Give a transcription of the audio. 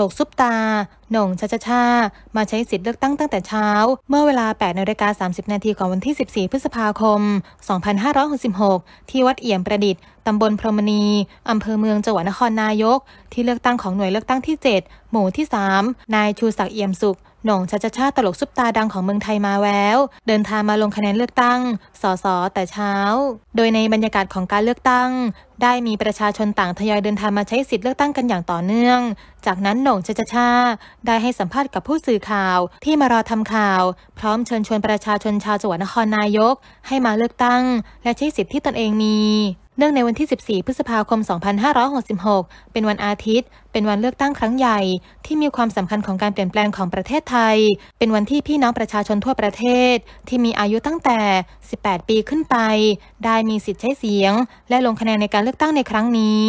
ลกซุปตา หน่งชาชาชามาใช้สิทธิ์เลือกตั้งตั้งแต่เช้า เมื่อเวลา8นาฬิกา30 นาทีของวันที่ 14 พฤษภาคม 2566 ที่วัดเอี่ยมประดิษฐ์ ตำบลพรมณี อำเภอเมืองจังหวัดนครนายก ที่เลือกตั้งของหน่วยเลือกตั้งที่ 7 หมู่ที่ 3 นายชูศักดิ์เอี่ยมสุขหน่งชาชชาตลกซุปตาดังของเมืองไทยมาแล้ว เดินทางมาลงคะแนนเลือกตั้ง สสแต่เช้า โดยในบรรยากาศของการเลือกตั้ง ได้มีประชาชนต่างทยอยเดินทางมาใช้สิทธิ์เลือกตั้งกันอย่างต่อเนื่อง จากนั้นหน่งชาชชาได้ให้สัมภาษณ์กับผู้สื่อข่าวที่มารอทำข่าว พร้อมเชิญชวนประชาชนชาวจังหวัดนครนายก ให้มาเลือกตั้ง และใช้สิทธิ์ที่ตนเองมีเนื่องในวันที่ 14 พฤษภาคม 2566 เป็นวันอาทิตย์ เป็นวันเลือกตั้งครั้งใหญ่ ที่มีความสำคัญของการเปลี่ยนแปลงของประเทศไทย เป็นวันที่พี่น้องประชาชนทั่วประเทศ ที่มีอายุตั้งแต่ 18 ปีขึ้นไป ได้มีสิทธิ์ใช้เสียง และลงคะแนนในการเลือกตั้งในครั้งนี้